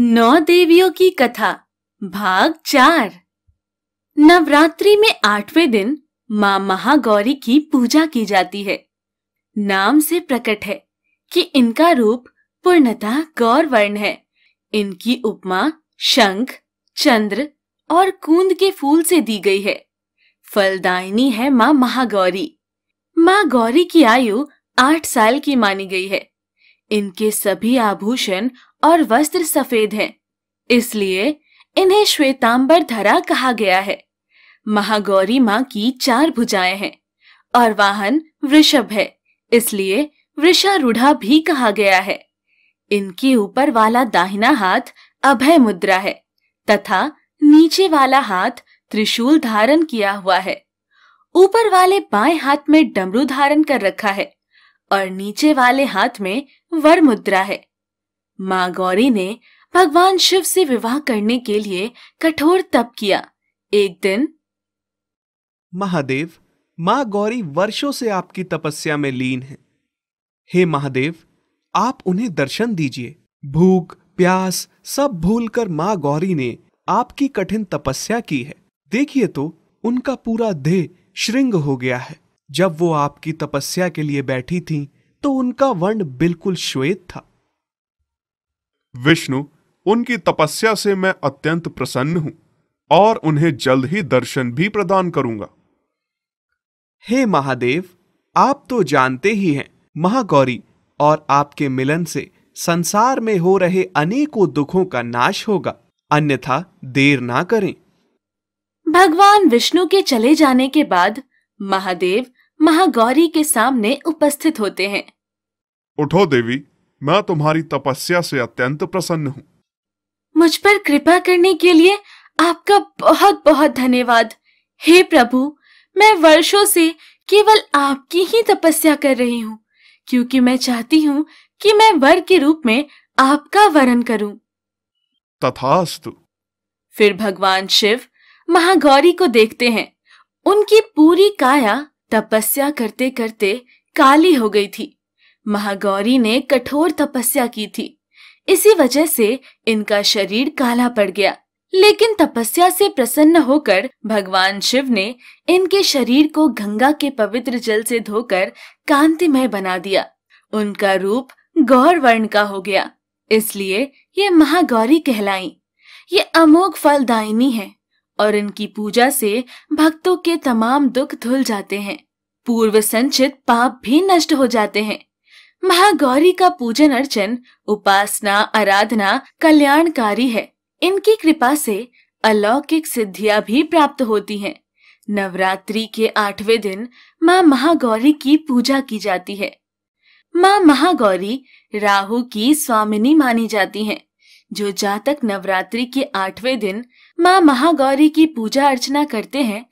नौ देवियों की कथा भाग चार नवरात्रि में आठवें दिन माँ महागौरी की पूजा की जाती है नाम से प्रकट है कि इनका रूप पूर्णतः गौर वर्ण है इनकी उपमा शंख चंद्र और कुंद के फूल से दी गई है फलदायिनी है माँ महागौरी माँ गौरी की आयु आठ साल की मानी गई है इनके सभी आभूषण और वस्त्र सफेद हैं, इसलिए इन्हें श्वेतांबर धरा कहा गया है महागौरी माँ की चार भुजाएं हैं और वाहन वृषभ है इसलिए वृषारूढ़ा भी कहा गया है इनके ऊपर वाला दाहिना हाथ अभय मुद्रा है तथा नीचे वाला हाथ त्रिशूल धारण किया हुआ है ऊपर वाले बाएं हाथ में डमरू धारण कर रखा है और नीचे वाले हाथ में वर मुद्रा है माँ गौरी ने भगवान शिव से विवाह करने के लिए कठोर तप किया एक दिन महादेव माँ गौरी वर्षों से आपकी तपस्या में लीन है हे महादेव आप उन्हें दर्शन दीजिए भूख प्यास सब भूलकर माँ गौरी ने आपकी कठिन तपस्या की है देखिए तो उनका पूरा देह श्रृंग हो गया है जब वो आपकी तपस्या के लिए बैठी थीं, तो उनका वर्ण बिल्कुल श्वेत था विष्णु उनकी तपस्या से मैं अत्यंत प्रसन्न हूं और उन्हें जल्द ही दर्शन भी प्रदान करूंगा हे महादेव आप तो जानते ही हैं महागौरी और आपके मिलन से संसार में हो रहे अनेकों दुखों का नाश होगा अन्यथा देर ना करें भगवान विष्णु के चले जाने के बाद महादेव महागौरी के सामने उपस्थित होते हैं उठो देवी मैं तुम्हारी तपस्या से अत्यंत प्रसन्न हूँ मुझ पर कृपा करने के लिए आपका बहुत बहुत धन्यवाद हे प्रभु मैं वर्षों से केवल आपकी ही तपस्या कर रही हूँ क्योंकि मैं चाहती हूँ कि मैं वर के रूप में आपका वरण करूँ तथास्तु फिर भगवान शिव महागौरी को देखते हैं उनकी पूरी काया तपस्या करते करते काली हो गई थी महागौरी ने कठोर तपस्या की थी इसी वजह से इनका शरीर काला पड़ गया लेकिन तपस्या से प्रसन्न होकर भगवान शिव ने इनके शरीर को गंगा के पवित्र जल से धोकर कांतिमय बना दिया उनका रूप गौर वर्ण का हो गया इसलिए ये महागौरी कहलाई ये अमोघ फलदायिनी है और इनकी पूजा से भक्तों के तमाम दुख धुल जाते हैं पूर्व संचित पाप भी नष्ट हो जाते हैं महागौरी का पूजन अर्चन उपासना आराधना कल्याणकारी है इनकी कृपा से अलौकिक सिद्धियां भी प्राप्त होती हैं। नवरात्रि के आठवें दिन माँ महागौरी की पूजा की जाती है माँ महागौरी राहु की स्वामिनी मानी जाती हैं, जो जातक नवरात्रि के आठवें दिन माँ महागौरी की पूजा अर्चना करते हैं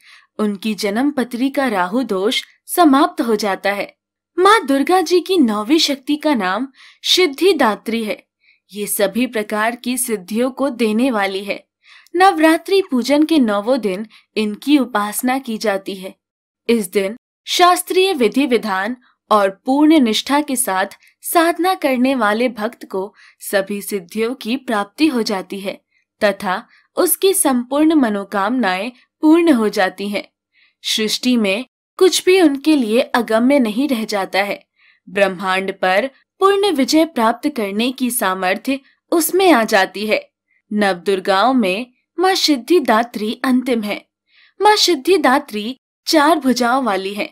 उनकी जन्म पत्री का राहु दोष समाप्त हो जाता है माँ दुर्गा जी की नौवीं शक्ति का नाम सिद्धिदात्री है ये सभी प्रकार की सिद्धियों को देने वाली है नवरात्रि पूजन के नौवो दिन इनकी उपासना की जाती है इस दिन शास्त्रीय विधि विधान और पूर्ण निष्ठा के साथ साधना करने वाले भक्त को सभी सिद्धियों की प्राप्ति हो जाती है तथा उसकी संपूर्ण मनोकामनाएं पूर्ण हो जाती हैं। सृष्टि में कुछ भी उनके लिए अगम्य नहीं रह जाता है ब्रह्मांड पर पूर्ण विजय प्राप्त करने की सामर्थ्य उसमें आ जाती है नव दुर्गाओं में माँ सिद्धिदात्री अंतिम है माँ सिद्धिदात्री चार भुजाओं वाली है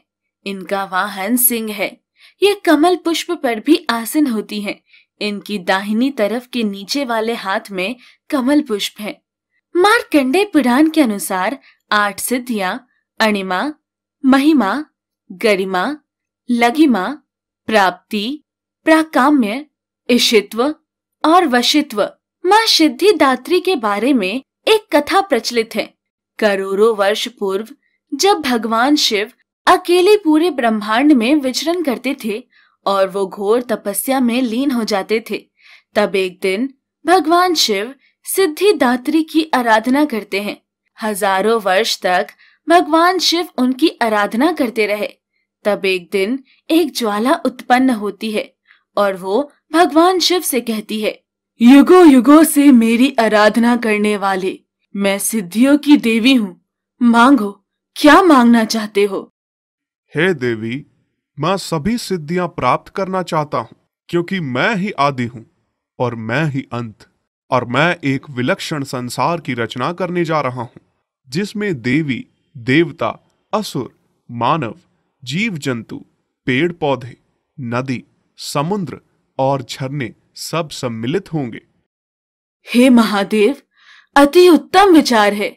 इनका वाहन सिंह है ये कमल पुष्प पर भी आसन होती हैं। इनकी दाहिनी तरफ के नीचे वाले हाथ में कमल पुष्प है मार्कंडे पुराण के अनुसार आठ सिद्धियां अणिमा महिमा गरिमा लघिमा प्राप्ति प्राकाम्य ईशित्व और वशित्व माँ सिद्धिदात्री के बारे में एक कथा प्रचलित है करोड़ों वर्ष पूर्व जब भगवान शिव अकेले पूरे ब्रह्मांड में विचरण करते थे और वो घोर तपस्या में लीन हो जाते थे तब एक दिन भगवान शिव सिद्धिदात्री की आराधना करते हैं हजारों वर्ष तक भगवान शिव उनकी आराधना करते रहे तब एक दिन एक ज्वाला उत्पन्न होती है और वो भगवान शिव से कहती है युगो युगो से मेरी आराधना करने वाले मैं सिद्धियों की देवी हूँ मांगो क्या मांगना चाहते हो हे देवी मैं सभी सिद्धियां प्राप्त करना चाहता हूँ क्योंकि मैं ही आदि हूँ और मैं ही अंत और मैं एक विलक्षण संसार की रचना करने जा रहा हूँ जिसमें देवी देवता असुर मानव जीव जंतु पेड़ पौधे नदी समुद्र और झरने सब सम्मिलित होंगे हे महादेव अति उत्तम विचार है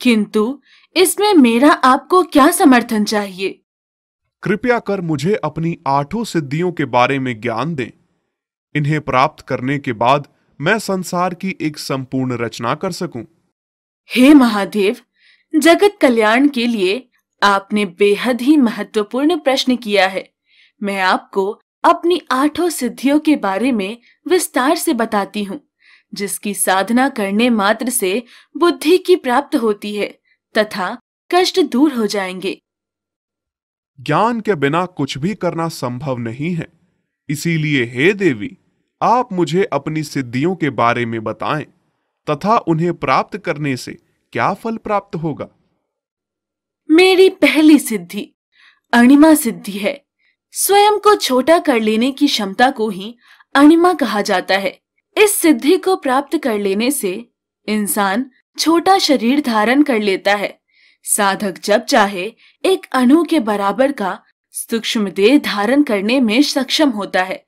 किंतु इसमें मेरा आपको क्या समर्थन चाहिए कृपया कर मुझे अपनी आठों सिद्धियों के बारे में ज्ञान दें इन्हें प्राप्त करने के बाद मैं संसार की एक संपूर्ण रचना कर सकूं। हे महादेव जगत कल्याण के लिए आपने बेहद ही महत्वपूर्ण प्रश्न किया है मैं आपको अपनी आठों सिद्धियों के बारे में विस्तार से बताती हूँ जिसकी साधना करने मात्र से बुद्धि की प्राप्त होती है तथा कष्ट दूर हो जाएंगे ज्ञान के बिना कुछ भी करना संभव नहीं है इसीलिए हे देवी आप मुझे अपनी सिद्धियों के बारे में बताएं तथा उन्हें प्राप्त करने से क्या फल प्राप्त होगा मेरी पहली सिद्धि अणिमा सिद्धि है स्वयं को छोटा कर लेने की क्षमता को ही अणिमा कहा जाता है इस सिद्धि को प्राप्त कर लेने से इंसान छोटा शरीर धारण कर लेता है साधक जब चाहे एक अणु के बराबर का सूक्ष्म देह धारण करने में सक्षम होता है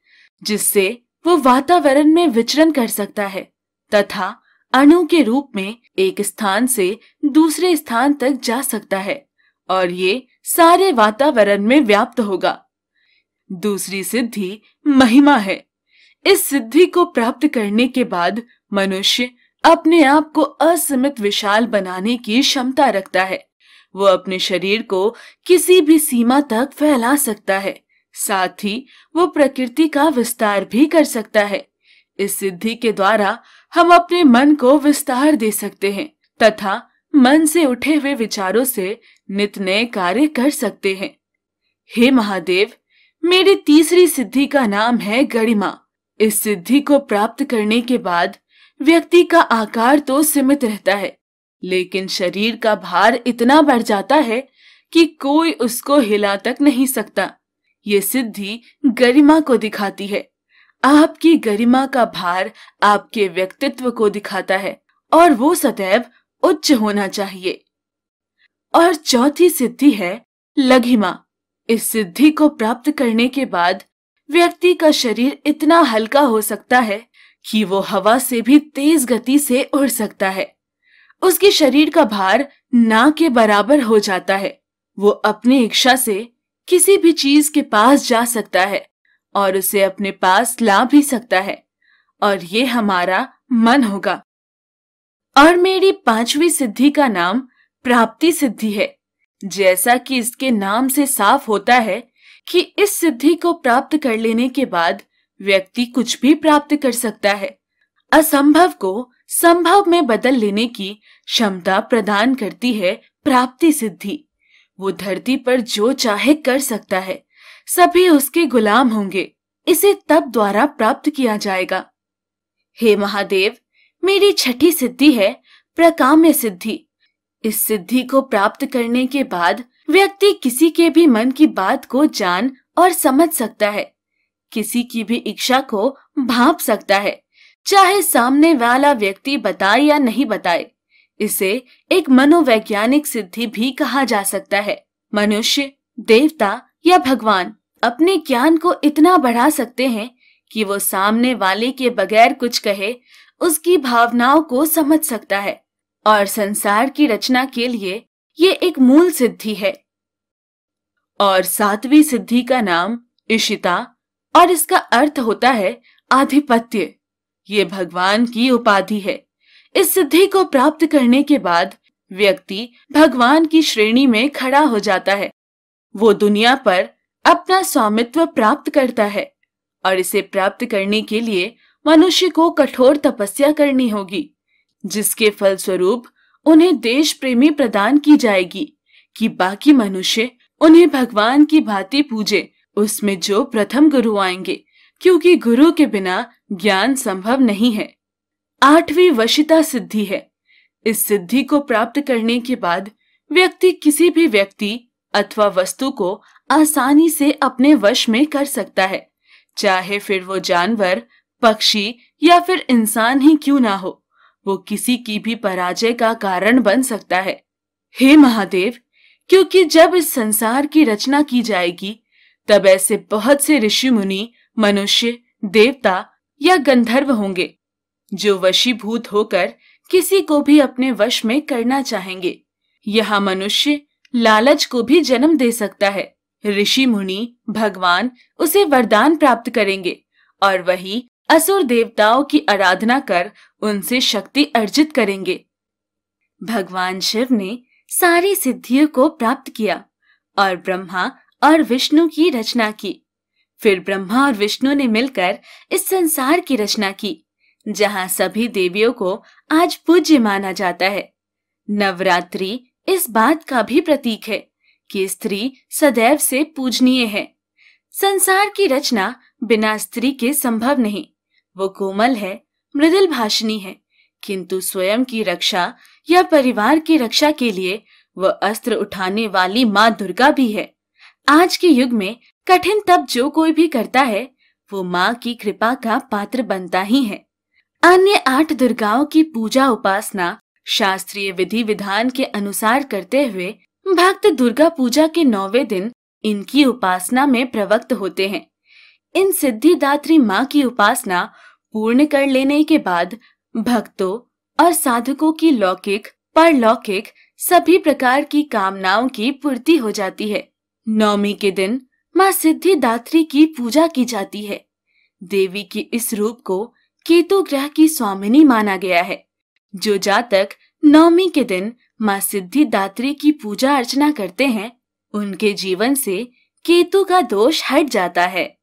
जिससे वो वातावरण में विचरण कर सकता है तथा अणु के रूप में एक स्थान से दूसरे स्थान तक जा सकता है और ये सारे वातावरण में व्याप्त होगा दूसरी सिद्धि महिमा है इस सिद्धि को प्राप्त करने के बाद मनुष्य अपने आप को असीमित विशाल बनाने की क्षमता रखता है वो अपने शरीर को किसी भी सीमा तक फैला सकता है साथ ही वो प्रकृति का विस्तार भी कर सकता है इस सिद्धि के द्वारा हम अपने मन को विस्तार दे सकते हैं तथा मन से उठे हुए विचारों से नित नए कार्य कर सकते हैं हे महादेव मेरी तीसरी सिद्धि का नाम है गरिमा इस सिद्धि को प्राप्त करने के बाद व्यक्ति का आकार तो सीमित रहता है लेकिन शरीर का भार इतना बढ़ जाता है कि कोई उसको हिला तक नहीं सकता ये सिद्धि गरिमा को दिखाती है आपकी गरिमा का भार आपके व्यक्तित्व को दिखाता है और वो सदैव उच्च होना चाहिए और चौथी सिद्धि है लघिमा इस सिद्धि को प्राप्त करने के बाद व्यक्ति का शरीर इतना हल्का हो सकता है कि वो हवा से भी तेज गति से उड़ सकता है उसके शरीर का भार ना के बराबर हो जाता है वो अपनी इच्छा से किसी भी चीज के पास जा सकता है और उसे अपने पास ला भी सकता है और ये हमारा मन होगा और मेरी पांचवी सिद्धि का नाम प्राप्ति सिद्धि है जैसा कि इसके नाम से साफ होता है कि इस सिद्धि को प्राप्त कर लेने के बाद व्यक्ति कुछ भी प्राप्त कर सकता है असंभव को संभव में बदल लेने की क्षमता प्रदान करती है प्राप्ति सिद्धि वो धरती पर जो चाहे कर सकता है सभी उसके गुलाम होंगे इसे तप द्वारा प्राप्त किया जाएगा हे महादेव मेरी छठी सिद्धि है प्रकाम्य सिद्धि इस सिद्धि को प्राप्त करने के बाद व्यक्ति किसी के भी मन की बात को जान और समझ सकता है किसी की भी इच्छा को भाप सकता है चाहे सामने वाला व्यक्ति बताए या नहीं बताए इसे एक मनोवैज्ञानिक सिद्धि भी कहा जा सकता है मनुष्य देवता या भगवान अपने ज्ञान को इतना बढ़ा सकते हैं कि वो सामने वाले के बगैर कुछ कहे उसकी भावनाओं को समझ सकता है और संसार की रचना के लिए ये एक मूल सिद्धि है और सातवीं सिद्धि का नाम इशिता और इसका अर्थ होता है आधिपत्य ये भगवान की उपाधि है इस सिद्धि को प्राप्त करने के बाद व्यक्ति भगवान की श्रेणी में खड़ा हो जाता है वो दुनिया पर अपना स्वामित्व प्राप्त करता है और इसे प्राप्त करने के लिए मनुष्य को कठोर तपस्या करनी होगी जिसके फलस्वरूप उन्हें देश प्रेमी प्रदान की जाएगी कि बाकी मनुष्य उन्हें भगवान की भांति पूजे उसमें जो प्रथम गुरु आएंगे क्योंकि गुरु के बिना ज्ञान संभव नहीं है आठवीं वशिता सिद्धि है इस सिद्धि को प्राप्त करने के बाद व्यक्ति किसी भी व्यक्ति अथवा वस्तु को आसानी से अपने वश में कर सकता है चाहे फिर वो जानवर पक्षी या फिर इंसान ही क्यों ना हो वो किसी की भी पराजय का कारण बन सकता है हे महादेव क्योंकि जब इस संसार की रचना की जाएगी तब ऐसे बहुत से ऋषि मुनि मनुष्य देवता या गंधर्व होंगे जो वशीभूत होकर किसी को भी अपने वश में करना चाहेंगे यह मनुष्य लालच को भी जन्म दे सकता है ऋषि मुनि भगवान उसे वरदान प्राप्त करेंगे और वही असुर देवताओं की आराधना कर उनसे शक्ति अर्जित करेंगे भगवान शिव ने सारी सिद्धियों को प्राप्त किया और ब्रह्मा और विष्णु की रचना की फिर ब्रह्मा और विष्णु ने मिलकर इस संसार की रचना की जहाँ सभी देवियों को आज पूज्य माना जाता है नवरात्रि इस बात का भी प्रतीक है कि स्त्री सदैव से पूजनीय है संसार की रचना बिना स्त्री के संभव नहीं वो कोमल है मृदुल भाषणी है किंतु स्वयं की रक्षा या परिवार की रक्षा के लिए वह अस्त्र उठाने वाली माँ दुर्गा भी है आज के युग में कठिन तप जो कोई भी करता है वो माँ की कृपा का पात्र बनता ही है अन्य आठ दुर्गाओं की पूजा उपासना शास्त्रीय विधि विधान के अनुसार करते हुए भक्त दुर्गा पूजा के नौवे दिन इनकी उपासना में प्रवक्त होते हैं इन सिद्धिदात्री माँ की उपासना पूर्ण कर लेने के बाद भक्तों और साधकों की लौकिक परलौकिक सभी प्रकार की कामनाओं की पूर्ति हो जाती है नवमी के दिन माँ सिद्धिदात्री की पूजा की जाती है देवी की इस रूप को केतु ग्रह की स्वामिनी माना गया है जो जातक नवमी के दिन माँ सिद्धिदात्री की पूजा अर्चना करते हैं उनके जीवन से केतु का दोष हट जाता है